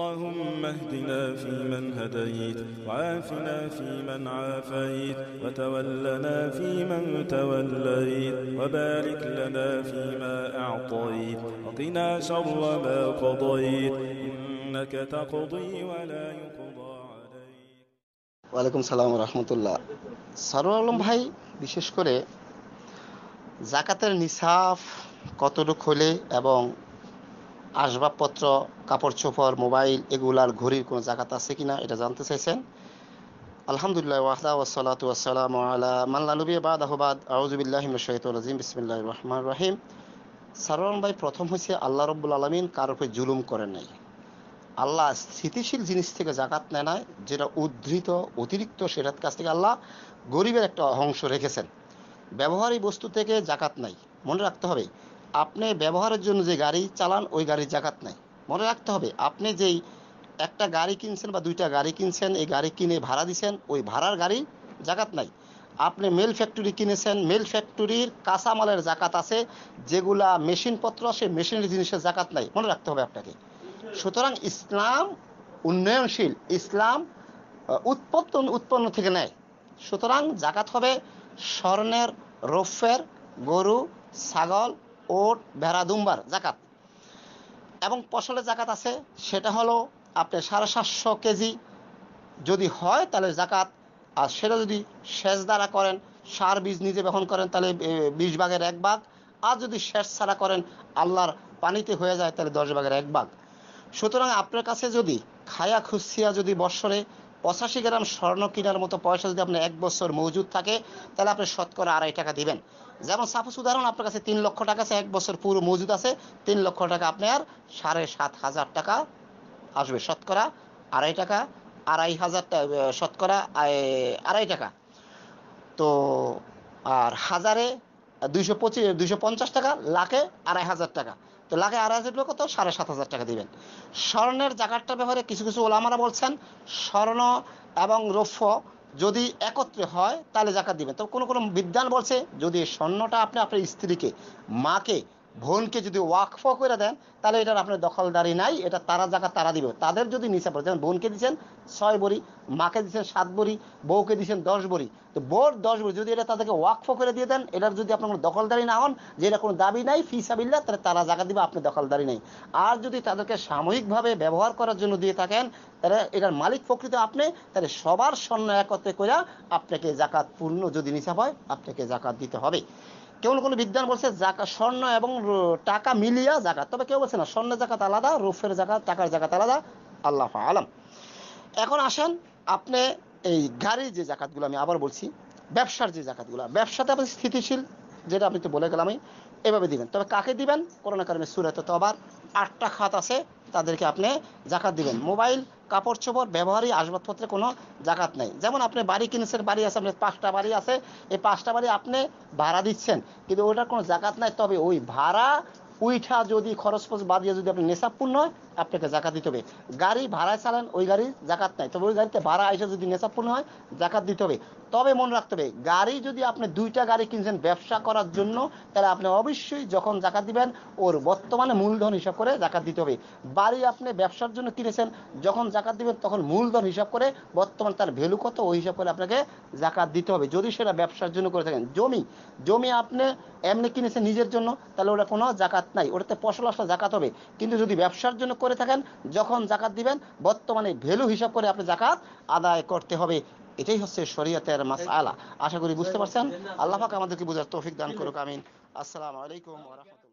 اللهم اهدنا فيمن هديت وعافنا فيمن عافيت وتولنا فيمن توليت وبارك لنا فيما أعطيت وقنا شر ما قضيت إنك تقضي ولا يقضى عليك وعليكم السلام ورحمة الله সারোয়ার আলম ভাই বিশেষ করে জাকাতের নিসাফ কতটুক হলে এবং আসবাবপত্র কাপড় চোপড় মোবাইল এগুলার ঘড়ির কোনো জাকাত আছে কি না এটা জানতে চাইছেন আলহামদুলিল্লাহ ওয়াহদা ওসলাত ওয়াসালাম আলা মাল্লা নবী বাদ আহবাদ আউজুবিল্লাহিম শহীদ রাজিম বিসমিল্লাহ রহমান রাহিম সারোয়ান ভাই প্রথম হয়েছে আল্লাহ রব্বুল আলমিন কার উপরে জুলুম করে নাই আল্লাহ স্থিতিশীল জিনিস থেকে জাকাত নেয় না যেটা উদ্ধৃত অতিরিক্ত সেটার কাছ থেকে আল্লাহ গরিবের একটা অংশ রেখেছেন ব্যবহারী বস্তু থেকে জাকাত নাই মনে রাখতে হবে আপনি ব্যবহারের জন্য যে গাড়ি চালান ওই গাড়ির জাকাত নাই মনে রাখতে হবে আপনি যেই একটা গাড়ি কিনছেন বা দুইটা গাড়ি কিনছেন এই গাড়ি কিনে ভাড়া দিছেন ওই ভাড়ার গাড়ি জাকাত নাই আপনি মেল ফ্যাক্টরি কিনেছেন মেল ফ্যাক্টরির কাঁচামালের জাকাত আছে যেগুলা মেশিনপত্র সেই মেশিনের জিনিসের জাকাত নাই মনে রাখতে হবে আপনাকে সুতরাং ইসলাম উন্নয়নশীল ইসলাম উৎপত্তন উৎপন্ন থেকে নেয় সুতরাং জাকাত হবে স্বর্ণের রৌফের গরু ছাগল ওট ভেড়া দুম্বার জাকাত এবং ফসলের জাকাত আছে সেটা হলো আপনি সাড়ে সাতশো কেজি যদি হয় তাহলে জাকাত আর সেটা যদি সেচ দ্বারা করেন সার বীজ নিজে বহন করেন তাহলে বিশ ভাগের এক ভাগ আর যদি সেচ ছাড়া করেন আল্লাহর পানিতে হয়ে যায় তাহলে দশ ভাগের এক ভাগ সুতরাং আপনার কাছে যদি খায়া খুশিয়া যদি বৎসরে পঁচাশি গ্রাম স্বর্ণ কেনার মতো পয়সা যদি আপনার এক বছর মজুদ থাকে তাহলে আপনি শতকরা আড়াই টাকা দিবেন যেমন সাপোজ উদাহরণ আপনার কাছে তিন লক্ষ টাকা আছে এক বছর পুরো মজুদ আছে তিন লক্ষ টাকা আপনার সাড়ে সাত হাজার টাকা আসবে শতকরা আড়াই টাকা আড়াই হাজার শতকরা আড়াই টাকা তো আর হাজারে দুইশো পঁচিশ দুইশো পঞ্চাশ টাকা লাখে আড়াই হাজার টাকা তো লাখে আড়াই হাজার তো সাড়ে সাত হাজার টাকা দিবেন স্বর্ণের জাকাতটার ব্যাপারে কিছু কিছু ওলামারা বলছেন স্বর্ণ এবং রৌপ্য যদি একত্রে হয় তাহলে জাকাত দিবেন তো কোনো কোনো বিদ্যান বলছে যদি স্বর্ণটা আপনি আপনার স্ত্রীকে মাকে ভনকে যদি ওয়াকফ করে দেন তাহলে এটার আপনার দখলদারি নাই এটা তারা জায়গা তারা দিবে তাদের যদি নিচে পড়ে যেমন বোনকে দিচ্ছেন ছয় বড়ি মাকে দিচ্ছেন সাত বড়ি বউকে দিচ্ছেন দশ বড়ি তো বোর দশ বড়ি যদি এটা তাদেরকে ওয়াকফ করে দিয়ে দেন এটার যদি আপনার কোনো দখলদারি না হন যে এটা কোনো দাবি নাই সাবিল্লা তাহলে তারা জায়গা দিবে আপনি দখলদারি নেই আর যদি তাদেরকে সাময়িকভাবে ব্যবহার করার জন্য দিয়ে থাকেন তাহলে এটার মালিক প্রকৃত আপনি তাহলে সবার স্বর্ণ একত্রে করে আপনাকে জাকাত পূর্ণ যদি নিশা হয় আপনাকে জাকাত দিতে হবে কেউ কোনো বিজ্ঞান বলছে জাকা স্বর্ণ এবং টাকা মিলিয়া জাকাত তবে কেউ বলছে না স্বর্ণের জাকাত আলাদা রুফের জাকাত টাকার জাকাত আলাদা আল্লাহ আলম এখন আসেন আপনি এই গাড়ির যে জাকাতগুলো আমি আবার বলছি ব্যবসার যে জাকাতগুলো ব্যবসাতে আপনি স্থিতিশীল যেটা আপনি তো বলে গেলাম এভাবে দিবেন তবে কাকে দিবেন করোনা কারণে সুরাতে তো আবার আটটা খাত আছে তাদেরকে আপনি জাকাত দিবেন মোবাইল কাপড় চোপড় ব্যবহারই আসবাবপত্রে কোনো জাকাত নেই যেমন আপনি বাড়ি কিনেছেন বাড়ি আছে আপনার পাঁচটা বাড়ি আছে এই পাঁচটা বাড়ি আপনি ভাড়া দিচ্ছেন কিন্তু ওটার কোনো জাকাত নাই তবে ওই ভাড়া উইঠা যদি খরচ বাদ দিয়ে যদি আপনি নেশাপূর্ণ হয় আপনাকে জাকাত দিতে হবে গাড়ি ভাড়ায় চালান ওই গাড়ি জাকাত নাই তবে ওই গাড়িতে ভাড়া এসে যদি নেশাপূর্ণ হয় জাকাত দিতে হবে তবে মনে রাখতে হবে গাড়ি যদি আপনি দুইটা গাড়ি কিনছেন ব্যবসা করার জন্য তাহলে আপনি অবশ্যই যখন জাকাত দিবেন ওর বর্তমানে মূলধন হিসাব করে জাকাত দিতে হবে বাড়ি আপনি ব্যবসার জন্য কিনেছেন যখন জাকাত দিবেন তখন মূলধন হিসাব করে বর্তমান তার ভ্যালু কত ওই হিসাব করে আপনাকে জাকাত দিতে হবে যদি সেটা ব্যবসার জন্য করে থাকেন জমি জমি আপনি এমনি কিনেছেন নিজের জন্য তাহলে ওটা কোনো জাকাত নাই ওটাতে ফসল আসলে জাকাত হবে কিন্তু যদি ব্যবসার জন্য করে করে থাকেন যখন জাকাত দিবেন বর্তমানে ভ্যালু হিসাব করে আপনি জাকাত আদায় করতে হবে এটাই হচ্ছে শরীয়তের মাস আলা আশা করি বুঝতে পারছেন আল্লাহাক আমাদেরকে বোঝার তৌফিক দান করুক আমিন আসসালামু আলাইকুম